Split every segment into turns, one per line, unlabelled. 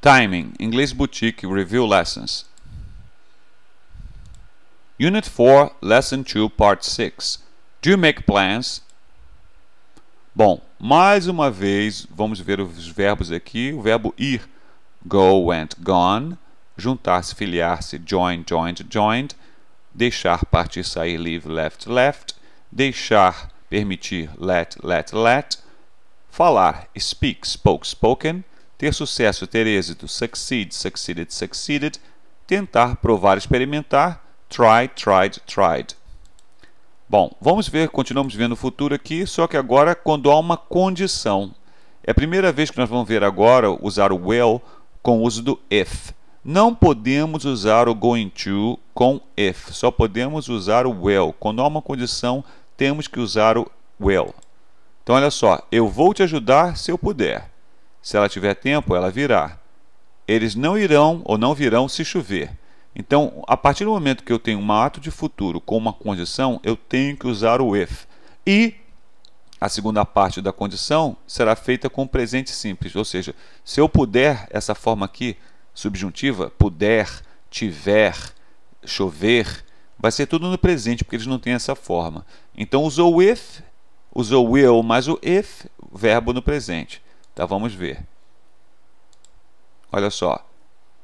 Timing, English Boutique Review Lessons. Unit 4, Lesson 2, Part 6. Do you make plans? Bom, mais uma vez vamos ver os verbos aqui. O verbo ir, go, went, gone. Juntar-se, filiar-se, join, joined, joined. Deixar, partir, sair, leave, left, left. Deixar, permitir, let, let, let. Falar, speak, spoke, spoken ter sucesso, ter êxito, succeed, succeeded, succeeded, tentar, provar, experimentar, try, tried, tried. Bom, vamos ver, continuamos vendo o futuro aqui, só que agora quando há uma condição. É a primeira vez que nós vamos ver agora usar o will com o uso do if. Não podemos usar o going to com if, só podemos usar o will. Quando há uma condição, temos que usar o will. Então, olha só, eu vou te ajudar se eu puder. Se ela tiver tempo, ela virá. Eles não irão ou não virão se chover. Então, a partir do momento que eu tenho um ato de futuro com uma condição, eu tenho que usar o if. E a segunda parte da condição será feita com presente simples, ou seja, se eu puder, essa forma aqui subjuntiva, puder, tiver, chover, vai ser tudo no presente, porque eles não têm essa forma. Então usou o if, usou will mais o if, verbo no presente. Então vamos ver. Olha só.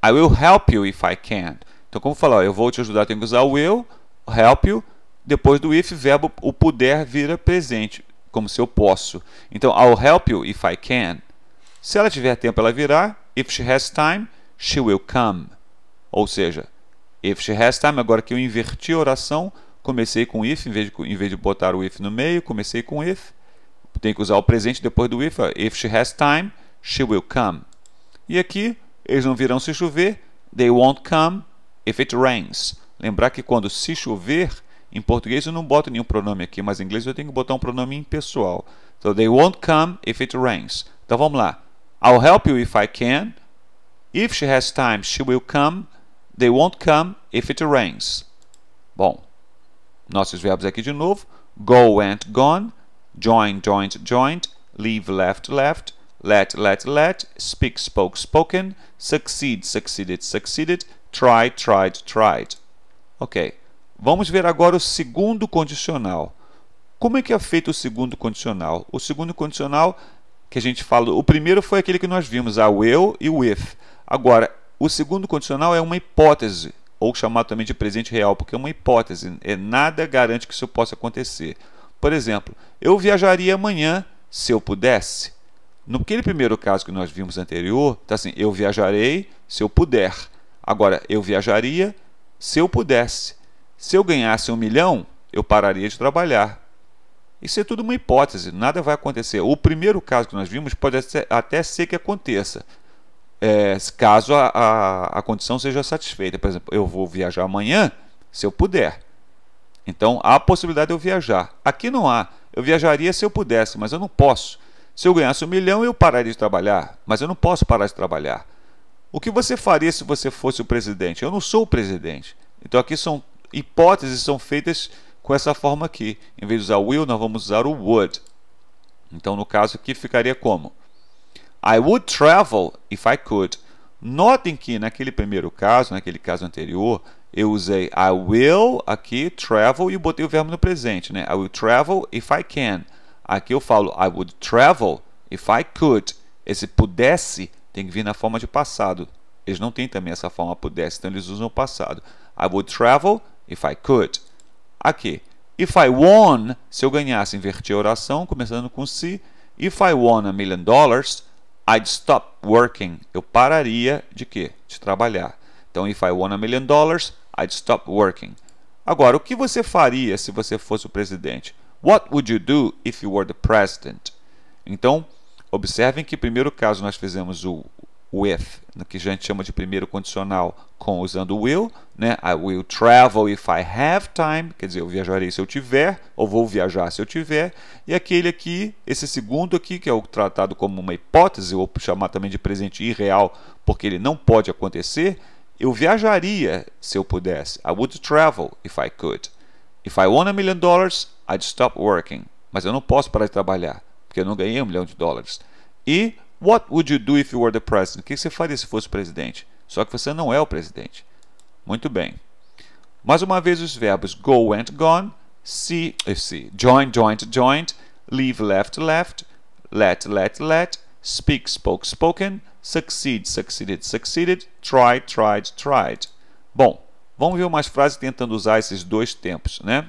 I will help you if I can. Então, como falar, eu vou te ajudar, tem que usar will, help you. Depois do if, verbo o puder vira presente, como se eu posso. Então, I'll help you if I can. Se ela tiver tempo, ela virá. If she has time, she will come. Ou seja, if she has time, agora que eu inverti a oração, comecei com if, em vez de, em vez de botar o if no meio, comecei com if tem que usar o presente depois do if. If she has time, she will come. E aqui, eles não virão se chover. They won't come if it rains. Lembrar que quando se chover, em português eu não boto nenhum pronome aqui, mas em inglês eu tenho que botar um pronome impessoal. So they won't come if it rains. Então vamos lá. I'll help you if I can. If she has time, she will come. They won't come if it rains. Bom, nossos verbos aqui de novo. Go, and gone join, joint, joint, leave, left, left, let, let, let, speak, spoke, spoken, succeed, succeeded, succeeded, try, tried, tried. Ok. Vamos ver agora o segundo condicional. Como é que é feito o segundo condicional? O segundo condicional que a gente falou, o primeiro foi aquele que nós vimos, a will e o if. Agora, o segundo condicional é uma hipótese, ou chamado também de presente real, porque é uma hipótese, é nada garante que isso possa acontecer. Por exemplo, eu viajaria amanhã se eu pudesse. No aquele primeiro caso que nós vimos anterior, está assim: eu viajarei se eu puder. Agora, eu viajaria se eu pudesse. Se eu ganhasse um milhão, eu pararia de trabalhar. Isso é tudo uma hipótese, nada vai acontecer. O primeiro caso que nós vimos pode até ser que aconteça, é, caso a, a, a condição seja satisfeita. Por exemplo, eu vou viajar amanhã, se eu puder. Então há a possibilidade de eu viajar. Aqui não há. Eu viajaria se eu pudesse, mas eu não posso. Se eu ganhasse um milhão, eu pararia de trabalhar, mas eu não posso parar de trabalhar. O que você faria se você fosse o presidente? Eu não sou o presidente. Então aqui são hipóteses são feitas com essa forma aqui. Em vez de usar will, nós vamos usar o would. Então no caso aqui ficaria como? I would travel if I could. Notem que naquele primeiro caso, naquele caso anterior, eu usei I will aqui, travel, e botei o verbo no presente. Né? I will travel if I can. Aqui eu falo I would travel if I could. Esse pudesse tem que vir na forma de passado. Eles não têm também essa forma pudesse, então eles usam o passado. I would travel if I could. Aqui, if I won, se eu ganhasse, inverti a oração, começando com se. Si. If I won a million dollars, I'd stop working. Eu pararia de quê? De trabalhar. Então, if I won a million dollars, I'd stop working. Agora, o que você faria se você fosse o presidente? What would you do if you were the president? Então, observem que primeiro caso nós fizemos o with, no que a gente chama de primeiro condicional, com usando will, né? I will travel if I have time, quer dizer, eu viajarei se eu tiver, ou vou viajar se eu tiver. E aquele aqui, esse segundo aqui, que é o tratado como uma hipótese, ou chamar também de presente irreal, porque ele não pode acontecer, eu viajaria se eu pudesse. I would travel if I could. If I won a million dollars, I'd stop working. Mas eu não posso parar de trabalhar, porque eu não ganhei um milhão de dólares. E what would you do if you were the president? O que você faria se fosse presidente? Só que você não é o presidente. Muito bem. Mais uma vez os verbos go, and gone, see, eh, see join, joined, joined, leave, left, left, let, let, let, speak, spoke, spoken, succeed, succeeded, succeeded, try, tried, tried. Bom, vamos ver umas frases tentando usar esses dois tempos, né?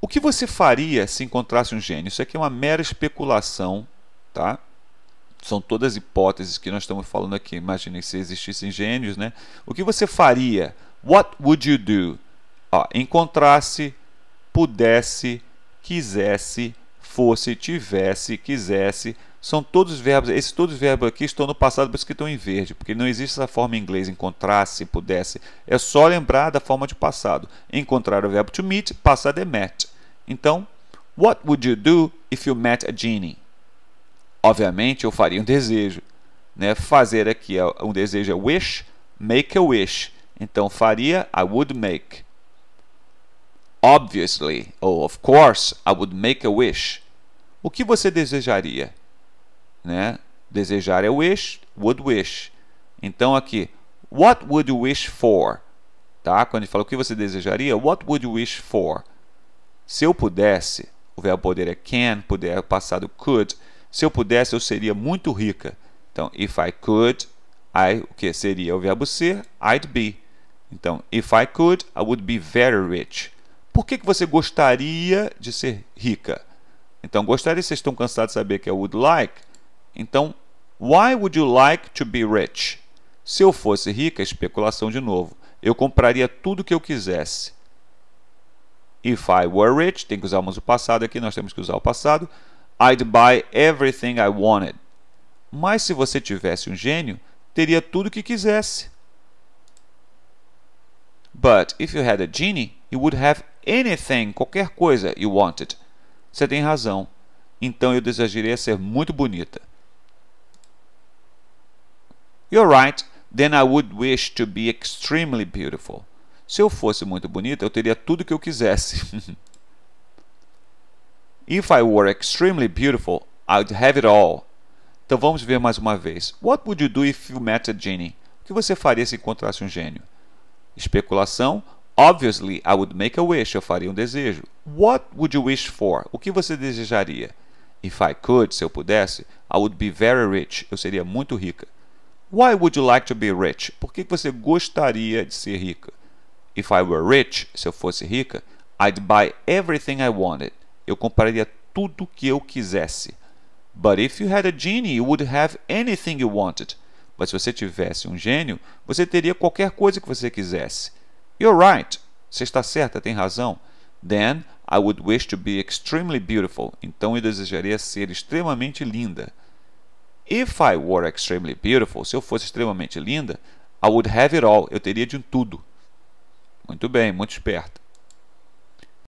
O que você faria se encontrasse um gênio? Isso aqui é uma mera especulação, tá? São todas hipóteses que nós estamos falando aqui. Imaginem se existissem gênios, né? O que você faria? What would you do? Ó, encontrasse, pudesse, quisesse, fosse, tivesse, quisesse, são todos verbos, esses todos os verbos aqui estão no passado, por isso que estão em verde, porque não existe essa forma em inglês, encontrasse, pudesse, é só lembrar da forma de passado. Encontrar o verbo to meet, passado é met. Então, what would you do if you met a genie? Obviamente, eu faria um desejo. Né? Fazer aqui um desejo é wish, make a wish. Então, faria, I would make. Obviously, ou of course, I would make a wish o que você desejaria? Né? Desejar é wish, would wish. Então aqui, what would you wish for? Tá? Quando ele fala o que você desejaria, what would you wish for? Se eu pudesse, o verbo poder é can, poder é passado could. Se eu pudesse, eu seria muito rica. Então, if I could, I, o que seria o verbo ser, I'd be. Então, if I could, I would be very rich. Por que, que você gostaria de ser rica? Então, gostaria, vocês estão cansados de saber que é would like. Então, why would you like to be rich? Se eu fosse rica, é especulação de novo. Eu compraria tudo que eu quisesse. If I were rich, tem que usarmos o passado aqui, nós temos que usar o passado. I'd buy everything I wanted. Mas se você tivesse um gênio, teria tudo o que quisesse. But if you had a genie, you would have anything, qualquer coisa you wanted. Você tem razão. Então eu desejaria ser muito bonita. You're right. Then I would wish to be extremely beautiful. Se eu fosse muito bonita, eu teria tudo que eu quisesse. If I were extremely beautiful, I'd have it all. Então vamos ver mais uma vez. What would you do if you met a genie? O que você faria se encontrasse um gênio? Especulação. Obviously, I would make a wish. Eu faria um desejo. What would you wish for? O que você desejaria? If I could, se eu pudesse, I would be very rich. Eu seria muito rica. Why would you like to be rich? Por que você gostaria de ser rica? If I were rich, se eu fosse rica, I'd buy everything I wanted. Eu compraria tudo que eu quisesse. But if you had a genie, you would have anything you wanted. Mas se você tivesse um gênio, você teria qualquer coisa que você quisesse. You're right. Você está certa, tem razão. Then I would wish to be extremely beautiful. Então eu desejaria ser extremamente linda. If I were extremely beautiful, se eu fosse extremamente linda, I would have it all. Eu teria de tudo. Muito bem, muito esperta.